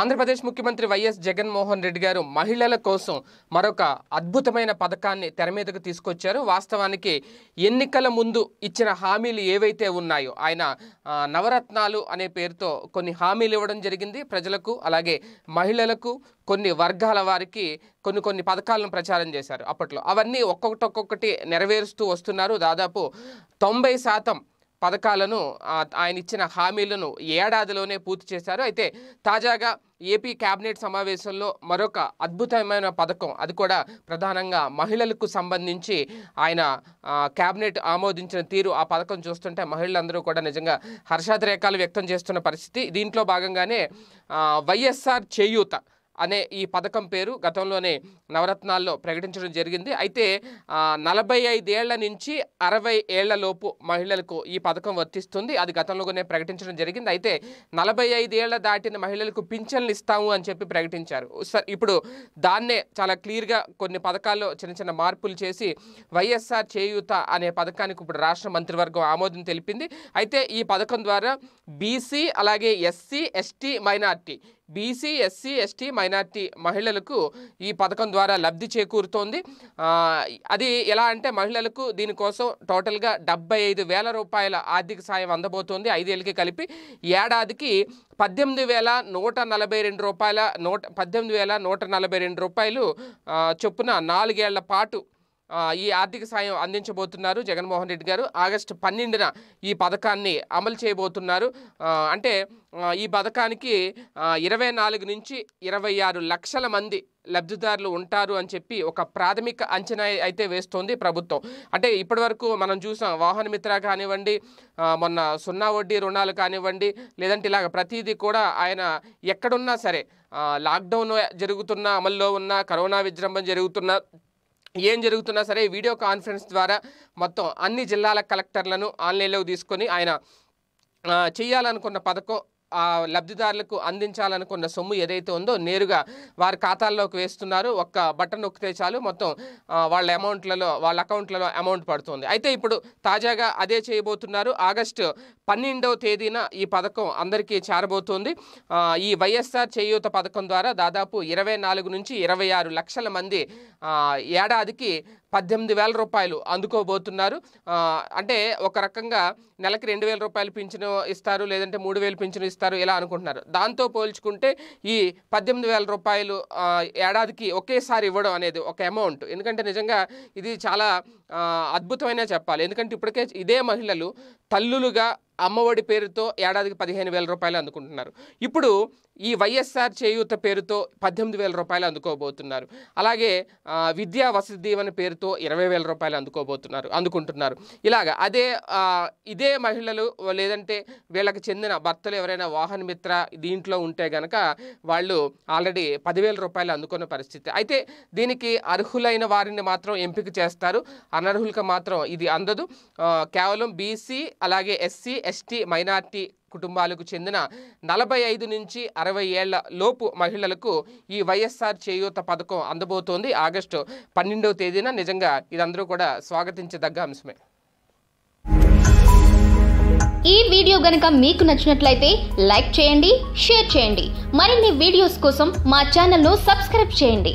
ఆంధ్రప్రదేశ్ ముఖ్యమంత్రి వైఎస్ జగన్మోహన్ రెడ్డి గారు మహిళల కోసం మరొక అద్భుతమైన పథకాన్ని తెర మీదకు తీసుకొచ్చారు వాస్తవానికి ఎన్నికల ముందు ఇచ్చిన హామీలు ఏవైతే ఉన్నాయో ఆయన నవరత్నాలు అనే పేరుతో కొన్ని హామీలు ఇవ్వడం జరిగింది ప్రజలకు అలాగే మహిళలకు కొన్ని వర్గాల వారికి కొన్ని కొన్ని పథకాలను ప్రచారం చేశారు అప్పట్లో అవన్నీ ఒక్కొక్కటి ఒక్కొక్కటి నెరవేరుస్తూ వస్తున్నారు దాదాపు తొంభై శాతం పథకాలను ఆయన ఇచ్చిన హామీలను ఏడాదిలోనే పూర్తి చేశారు అయితే తాజాగా ఏపీ కేబినెట్ సమావేశంలో మరొక అద్భుతమైన పథకం అది కూడా ప్రధానంగా మహిళలకు సంబంధించి ఆయన కేబినెట్ ఆమోదించిన తీరు ఆ పథకం చూస్తుంటే మహిళలందరూ కూడా నిజంగా హర్షాద్రేకాలు వ్యక్తం చేస్తున్న పరిస్థితి దీంట్లో భాగంగానే వైఎస్ఆర్ చేయూత అనే ఈ పథకం పేరు గతంలోనే నవరత్నాల్లో ప్రకటించడం జరిగింది అయితే నలభై ఐదేళ్ల నుంచి అరవై ఏళ్లలోపు మహిళలకు ఈ పథకం వర్తిస్తుంది అది గతంలోనే ప్రకటించడం జరిగింది అయితే నలభై ఐదేళ్ల దాటిన మహిళలకు పింఛన్లు ఇస్తాము అని చెప్పి ప్రకటించారు ఇప్పుడు దాన్నే చాలా క్లియర్గా కొన్ని పథకాల్లో చిన్న చిన్న మార్పులు చేసి వైఎస్ఆర్ చేయూత అనే పథకానికి ఇప్పుడు రాష్ట్ర మంత్రివర్గం ఆమోదం తెలిపింది అయితే ఈ పథకం ద్వారా బీసీ అలాగే SC ST minority BC SC ST minority మహిళలకు ఈ పథకం ద్వారా లబ్ధి చేకూరుతోంది అది ఎలా అంటే మహిళలకు దీనికోసం టోటల్గా డెబ్బై ఐదు వేల రూపాయల ఆర్థిక సాయం అందబోతోంది ఐదేళ్ళకి కలిపి ఏడాదికి పద్దెనిమిది వేల నూట నలభై రెండు రూపాయల నూట పద్దెనిమిది వేల నూట నలభై రెండు రూపాయలు చొప్పున నాలుగేళ్ల పాటు ఈ ఆర్థిక సాయం అందించబోతున్నారు జగన్మోహన్ రెడ్డి గారు ఆగస్టు పన్నెండున ఈ పథకాన్ని అమలు చేయబోతున్నారు అంటే ఈ పథకానికి ఇరవై నాలుగు నుంచి ఇరవై ఆరు లక్షల మంది లబ్ధిదారులు ఉంటారు అని చెప్పి ఒక ప్రాథమిక అంచనా అయితే వేస్తోంది ప్రభుత్వం అంటే ఇప్పటి వరకు మనం చూసాం వాహనమిత్ర కానివ్వండి మొన్న సున్నా వడ్డీ రుణాలు కానివ్వండి లేదంటే ఇలాగ ప్రతీదీ కూడా ఆయన ఎక్కడున్నా సరే లాక్డౌన్ జరుగుతున్న అమల్లో ఉన్న కరోనా విజృంభణ జరుగుతున్న ఏం జరుగుతున్నా సరే వీడియో కాన్ఫరెన్స్ ద్వారా మొత్తం అన్ని జిల్లాల కలెక్టర్లను ఆన్లైన్లో తీసుకొని ఆయన చేయాలనుకున్న పథకం లబ్ధిదారులకు అందించాలనుకున్న సొమ్ము ఏదైతే ఉందో నేరుగా వారి ఖాతాల్లోకి వేస్తున్నారు ఒక్క బటన్ నొక్కితే చాలు మొత్తం వాళ్ళ అమౌంట్లలో వాళ్ళ అకౌంట్లలో అమౌంట్ పడుతుంది అయితే ఇప్పుడు తాజాగా అదే చేయబోతున్నారు ఆగస్టు పన్నెండవ తేదీన ఈ పథకం అందరికీ చేరబోతోంది ఈ వైఎస్ఆర్ చేయూత పథకం ద్వారా దాదాపు ఇరవై నాలుగు నుంచి ఇరవై ఆరు లక్షల మంది ఏడాదికి పద్దెనిమిది వేల రూపాయలు అందుకోబోతున్నారు అంటే ఒక రకంగా నెలకి రెండు వేల రూపాయలు పింఛను ఇస్తారు లేదంటే మూడు వేలు పింఛను ఇస్తారు ఇలా అనుకుంటున్నారు దాంతో పోల్చుకుంటే ఈ పద్దెనిమిది వేల రూపాయలు ఏడాదికి ఒకేసారి ఇవ్వడం అనేది ఒక అమౌంట్ ఎందుకంటే నిజంగా ఇది చాలా అద్భుతమైన చెప్పాలి ఎందుకంటే ఇప్పటికే ఇదే మహిళలు తల్లులుగా అమ్మఒడి పేరుతో ఏడాదికి పదిహేను వేల రూపాయలు అందుకుంటున్నారు ఇప్పుడు ఈ వైఎస్ఆర్ చేయూత పేరుతో పద్దెనిమిది వేల రూపాయలు అందుకోబోతున్నారు అలాగే విద్యా వసతి దీవెన పేరుతో ఇరవై వేల రూపాయలు అందుకోబోతున్నారు అందుకుంటున్నారు ఇలాగ అదే ఇదే మహిళలు లేదంటే వీళ్ళకి చెందిన భర్తలు ఎవరైనా వాహన మిత్ర దీంట్లో ఉంటే గనక వాళ్ళు ఆల్రెడీ పదివేల రూపాయలు అందుకున్న పరిస్థితి అయితే దీనికి అర్హులైన వారిని మాత్రం ఎంపిక చేస్తారు అనర్హులకు మాత్రం ఇది అందదు కేవలం బీసీ అలాగే ఎస్సీ ఎస్టీ మైనార్టీ కుటుంబాలకు చెందిన నలభై ఐదు నుంచి అరవై ఏళ్ల లోపు మహిళలకు ఈ వైఎస్ఆర్ చేయూత పథకం అందబోతోంది ఆగస్టు పన్నెండవ తేదీన నిజంగా ఇదందరూ కూడా స్వాగతించదగ్గ అంశమే ఈ వీడియో గనక మీకు నచ్చినట్లయితే లైక్ చేయండి షేర్ చేయండి మరిన్ని వీడియోస్ కోసం మా ఛానల్ను సబ్స్క్రైబ్ చేయండి